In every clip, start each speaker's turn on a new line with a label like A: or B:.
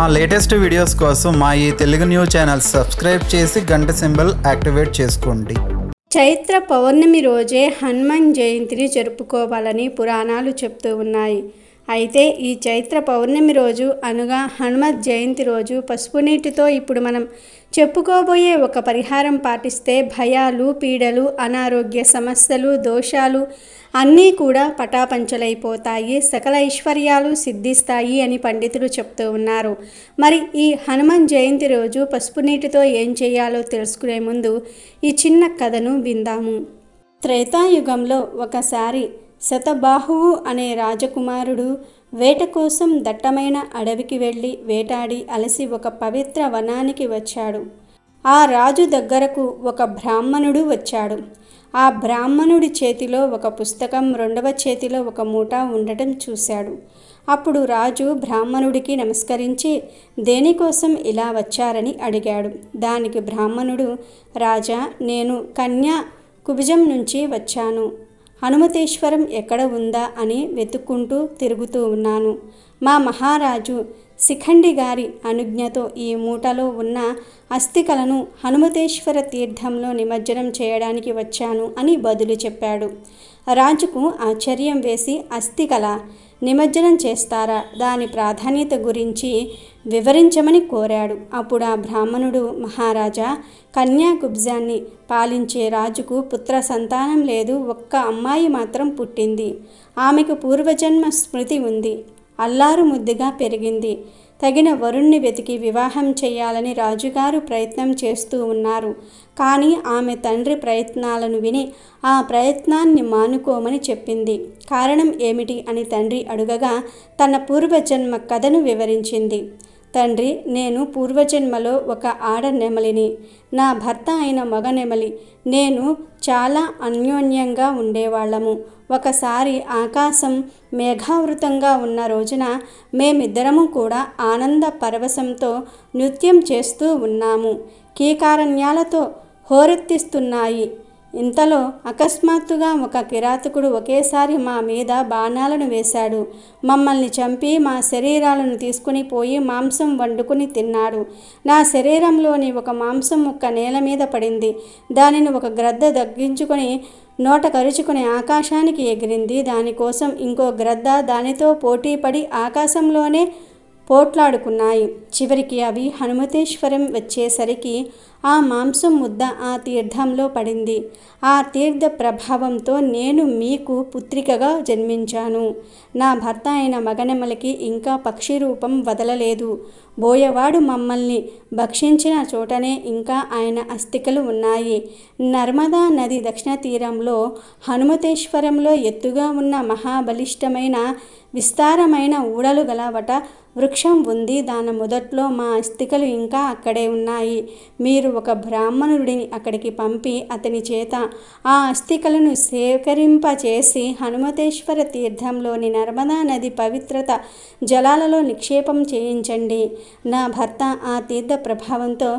A: మా latest videos కోసం మా ఈ తెలుగు న్యూస్ ఛానల్ సబ్స్క్రైబ్ చేసి గంట సింబల్ యాక్టివేట్ చేసుకోండి చైత్ర పౌర్ణమి రోజే హనుమాన్ జయంతిని జరుపుకోవాలని పురాణాలు చెప్తూ ఉన్నాయి అయితే ఈ చైత్ర పౌర్ణమి రోజు అనగా హనుమత్ జయంతి రోజు పసుపు నీటితో ఇప్పుడు మనం చెప్పుకోబోయే ఒక పరిహారం పాటిస్తే భయాలు పీడలు అనారోగ్య సమస్యలు దోషాలు అన్నీ కూడా పటాపంచలైపోతాయి సకల ఐశ్వర్యాలు సిద్ధిస్తాయి అని పండితులు చెప్తూ ఉన్నారు మరి ఈ హనుమాన్ జయంతి రోజు పసుపు నీటితో ఏం చేయాలో తెలుసుకునే ముందు ఈ చిన్న కథను విందాము త్రేతాయుగంలో ఒకసారి శతబాహువు అనే రాజకుమారుడు వేట కోసం దట్టమైన అడవికి వెళ్ళి వేటాడి అలసి ఒక పవిత్ర వనానికి వచ్చాడు ఆ రాజు దగ్గరకు ఒక బ్రాహ్మణుడు వచ్చాడు ఆ బ్రాహ్మణుడి చేతిలో ఒక పుస్తకం రెండవ చేతిలో ఒక మూట ఉండటం చూశాడు అప్పుడు రాజు బ్రాహ్మణుడికి నమస్కరించి దేనికోసం ఇలా వచ్చారని అడిగాడు దానికి బ్రాహ్మణుడు రాజా నేను కన్యా కుబిజం నుంచి వచ్చాను హనుమతేశ్వరం ఎక్కడ ఉందా అని వెతుక్కుంటూ తిరుగుతూ ఉన్నాను మా మహారాజు శిఖండి గారి అనుజ్ఞతో ఈ మూటలో ఉన్న అస్థికలను హనుమతేశ్వర తీర్థంలో నిమజ్జనం చేయడానికి వచ్చాను అని బదులు చెప్పాడు రాజుకు ఆశ్చర్యం వేసి అస్థికల నిమజ్జనం చేస్తారా దాని ప్రాధాన్యత గురించి వివరించమని కోరాడు అప్పుడు ఆ బ్రాహ్మణుడు మహారాజా కన్యాకుబ్జాన్ని పాలించే రాజుకు పుత్ర సంతానం లేదు ఒక్క అమ్మాయి మాత్రం పుట్టింది ఆమెకు పూర్వజన్మ స్మృతి ఉంది అల్లారు ముద్దుగా పెరిగింది తగిన వరుణ్ణి వెతికి వివాహం చేయాలని రాజుగారు ప్రయత్నం చేస్తూ ఉన్నారు కానీ ఆమె తండ్రి ప్రయత్నాలను విని ఆ ప్రయత్నాన్ని మానుకోమని చెప్పింది కారణం ఏమిటి అని తండ్రి అడుగగా తన పూర్వజన్మ కథను వివరించింది తండ్రి నేను పూర్వజన్మలో ఒక ఆడ నెమలిని నా భర్త అయిన మగ నెమలి నేను చాలా అన్యోన్యంగా ఉండేవాళ్ళము ఒకసారి ఆకాశం మేఘావృతంగా ఉన్న రోజున మేమిద్దరము కూడా ఆనంద పరవశంతో నృత్యం చేస్తూ ఉన్నాము కీకారణ్యాలతో హోరెత్తిస్తున్నాయి ఇంతలో అకస్మాత్తుగా ఒక కిరాతకుడు ఒకేసారి మా మీద బాణాలను వేశాడు మమ్మల్ని చంపి మా శరీరాలను తీసుకుని పోయి మాంసం వండుకుని తిన్నాడు నా శరీరంలోని ఒక మాంసం ఒక్క నేల మీద పడింది దానిని ఒక గ్రద్ద దగ్గించుకొని నోట కరుచుకునే ఆకాశానికి ఎగిరింది దానికోసం ఇంకో గ్రద్ద దానితో పోటీపడి ఆకాశంలోనే పోట్లాడుకున్నాయి చివరికి అవి హనుమతేశ్వరం వచ్చేసరికి ఆ మాంసం ముద్ద ఆ తీర్థంలో పడింది ఆ తీర్థ ప్రభావంతో నేను మీకు పుత్రికగా జన్మించాను నా భర్త అయిన మగనెమలకి ఇంకా పక్షి రూపం వదలలేదు బోయవాడు మమ్మల్ని భక్షించిన చోటనే ఇంకా ఆయన అస్థికలు ఉన్నాయి నర్మదా నది దక్షిణ తీరంలో హనుమతేశ్వరంలో ఎత్తుగా ఉన్న మహాబలిష్టమైన విస్తారమైన ఊడలు గలవట వృక్షం ఉంది దాని మొదట్లో మా అస్థికలు ఇంకా అక్కడే ఉన్నాయి మీరు ఒక బ్రాహ్మణుడిని అక్కడికి పంపి అతని చేత ఆ అస్థికలను సేకరింపచేసి హనుమతేశ్వర తీర్థంలోని నర్మదా నది పవిత్రత జలాలలో నిక్షేపం చేయించండి నా భర్త ఆ తీర్థ ప్రభావంతో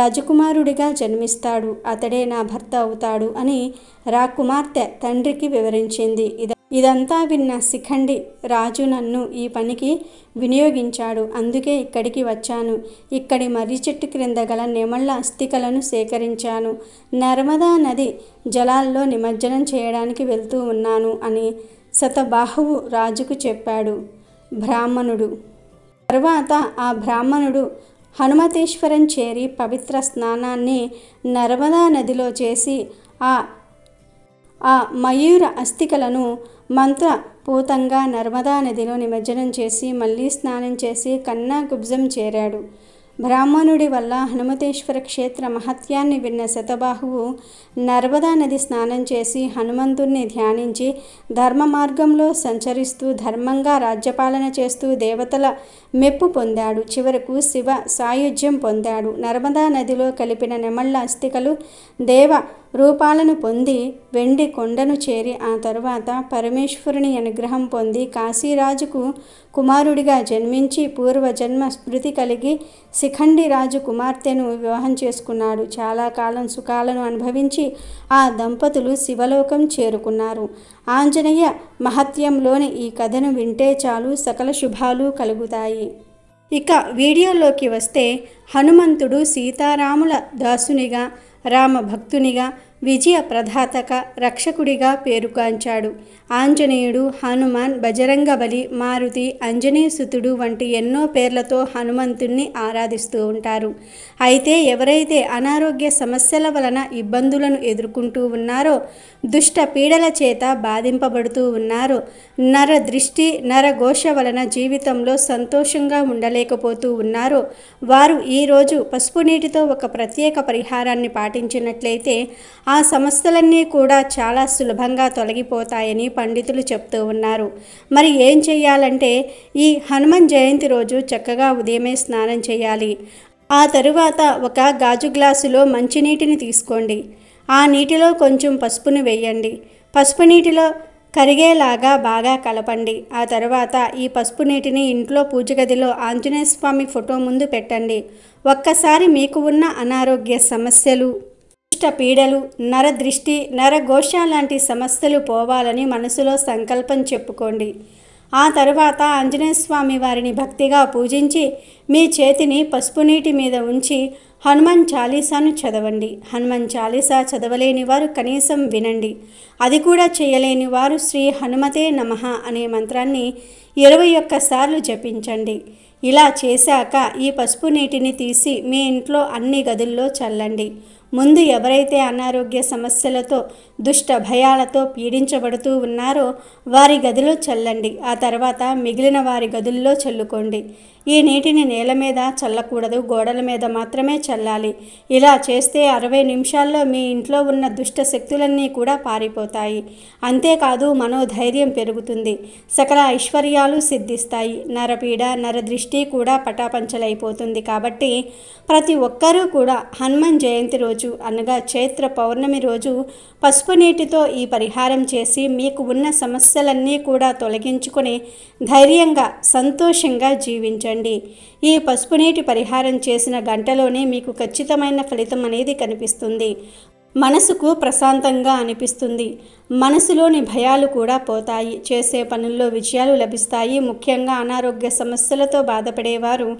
A: రాజకుమారుడిగా జన్మిస్తాడు అతడే నా భర్త అవుతాడు అని రాకుమార్తె తండ్రికి వివరించింది ఇదంతా విన్న శిఖండి రాజు నన్ను ఈ పనికి వినియోగించాడు అందుకే ఇక్కడికి వచ్చాను ఇక్కడి మర్రి చెట్టు క్రింద గల నెమళ్ళ అస్థికలను సేకరించాను నర్మదా నది జలాల్లో నిమజ్జనం చేయడానికి వెళ్తూ ఉన్నాను అని శతబాహువు రాజుకు చెప్పాడు బ్రాహ్మణుడు తర్వాత ఆ బ్రాహ్మణుడు హనుమతేశ్వరం చేరి పవిత్ర స్నానాన్ని నర్మదా నదిలో చేసి ఆ ఆ మయూర అస్థికలను మంత్రపూతంగా నర్మదా నదిలో నిమజ్జనం చేసి మళ్ళీ స్నానం చేసి కన్నా కుబ్జం చేరాడు బ్రాహ్మణుడి వల్ల హనుమతేశ్వర క్షేత్ర మహత్యాన్ని విన్న శతబాహువు నర్మదా నది స్నానం చేసి హనుమంతుణ్ణి ధ్యానించి ధర్మ మార్గంలో సంచరిస్తూ ధర్మంగా రాజ్యపాలన చేస్తూ దేవతల మెప్పు పొందాడు చివరకు శివ సాయుధ్యం పొందాడు నర్మదా నదిలో కలిపిన నెమళ్ళ అస్థికలు దేవ రూపాలను పొంది వెండి కొండను చేరి ఆ తరువాత పరమేశ్వరుని అనుగ్రహం పొంది కాశీరాజుకు కుమారుడిగా జన్మించి పూర్వజన్మ స్మృతి కలిగి శిఖండి రాజు కుమార్తెను వివాహం చేసుకున్నాడు చాలా కాలం సుఖాలను అనుభవించి ఆ దంపతులు శివలోకం చేరుకున్నారు ఆంజనేయ మహత్యంలోని ఈ కథను వింటే చాలు సకల శుభాలు కలుగుతాయి ఇక వీడియోలోకి వస్తే హనుమంతుడు సీతారాముల దాసునిగా రామభక్తునిగా విజయ ప్రధాతక రక్షకుడిగా పేరుగాంచాడు ఆంజనేయుడు హనుమాన్ బజరంగబలి మారుతి అంజనేయసుతుడు వంటి ఎన్నో పేర్లతో హనుమంతుణ్ణి ఆరాధిస్తూ ఉంటారు అయితే ఎవరైతే అనారోగ్య సమస్యల వలన ఇబ్బందులను ఎదుర్కొంటూ ఉన్నారో దుష్ట పీడల చేత బాధింపబడుతూ ఉన్నారో నర దృష్టి నరఘోష వలన జీవితంలో సంతోషంగా ఉండలేకపోతూ ఉన్నారో వారు ఈరోజు పసుపు నీటితో ఒక ప్రత్యేక పరిహారాన్ని పాటించినట్లయితే ఆ ఆ సమస్యలన్నీ కూడా చాలా సులభంగా తొలగిపోతాయని పండితులు చెప్తూ ఉన్నారు మరి ఏం చేయాలంటే ఈ హనుమాన్ జయంతి రోజు చక్కగా ఉదయమే స్నానం చేయాలి ఆ తరువాత ఒక గాజు గ్లాసులో మంచినీటిని తీసుకోండి ఆ నీటిలో కొంచెం పసుపుని వేయండి పసుపు నీటిలో కరిగేలాగా బాగా కలపండి ఆ తర్వాత ఈ పసుపు నీటిని ఇంట్లో పూజ గదిలో ఆంజనేయ స్వామి ఫోటో ముందు పెట్టండి ఒక్కసారి మీకు ఉన్న అనారోగ్య సమస్యలు దుష్ట పీడలు నరదృష్టి నరఘోష లాంటి సమస్యలు పోవాలని మనసులో సంకల్పం చెప్పుకోండి ఆ తర్వాత ఆంజనేయస్వామి వారిని భక్తిగా పూజించి మీ చేతిని పసుపు నీటి మీద ఉంచి హనుమాన్ చాలీసాను చదవండి హనుమాన్ చాలీసా చదవలేని వారు కనీసం వినండి అది కూడా చేయలేని వారు శ్రీ హనుమతే నమ అనే మంత్రాన్ని ఇరవై ఒక్కసార్లు జపించండి ఇలా చేశాక ఈ పసుపు నీటిని తీసి మీ ఇంట్లో అన్ని గదుల్లో చల్లండి ముందు ఎవరైతే అనారోగ్య సమస్యలతో దుష్ట భయాలతో పీడించబడుతూ ఉన్నారో వారి గదిలో చల్లండి ఆ తర్వాత మిగిలిన వారి గదుల్లో చల్లుకోండి ఈ నీటిని నేల మీద చల్లకూడదు గోడల మీద మాత్రమే చల్లాలి ఇలా చేస్తే అరవై నిమిషాల్లో మీ ఇంట్లో ఉన్న దుష్ట శక్తులన్నీ కూడా పారిపోతాయి అంతేకాదు మనోధైర్యం పెరుగుతుంది సకల ఐశ్వర్యాలు సిద్ధిస్తాయి నరపీడ నరదృష్టి కూడా పటాపంచలైపోతుంది కాబట్టి ప్రతి ఒక్కరూ కూడా హనుమాన్ జయంతి రోజు అనగా చైత్ర పౌర్ణమి రోజు పసుపు నీటితో ఈ పరిహారం చేసి మీకు ఉన్న సమస్యలన్నీ కూడా తొలగించుకొని ధైర్యంగా సంతోషంగా జీవించండి చేయండి ఈ పసుపు నీటి పరిహారం చేసిన గంటలోనే మీకు ఖచ్చితమైన ఫలితం అనేది కనిపిస్తుంది మనసుకు ప్రశాంతంగా అనిపిస్తుంది మనసులోని భయాలు కూడా పోతాయి చేసే పనుల్లో విజయాలు లభిస్తాయి ముఖ్యంగా అనారోగ్య సమస్యలతో బాధపడేవారు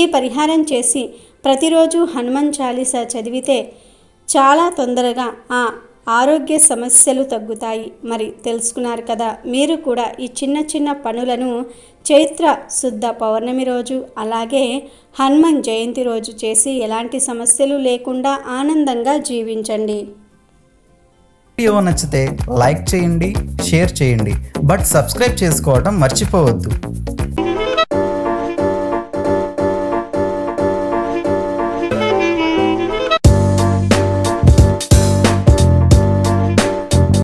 A: ఈ పరిహారం చేసి ప్రతిరోజు హనుమాన్ చాలీసా చదివితే చాలా తొందరగా ఆ ఆరోగ్య సమస్యలు తగ్గుతాయి మరి తెలుసుకున్నారు కదా మీరు కూడా ఈ చిన్న చిన్న పనులను చైత్ర శుద్ధ పౌర్ణమి రోజు అలాగే హనుమాన్ జయంతి రోజు చేసి ఎలాంటి సమస్యలు లేకుండా ఆనందంగా జీవించండి వీడియో నచ్చితే లైక్ చేయండి షేర్ చేయండి బట్ సబ్స్క్రైబ్ చేసుకోవడం మర్చిపోవద్దు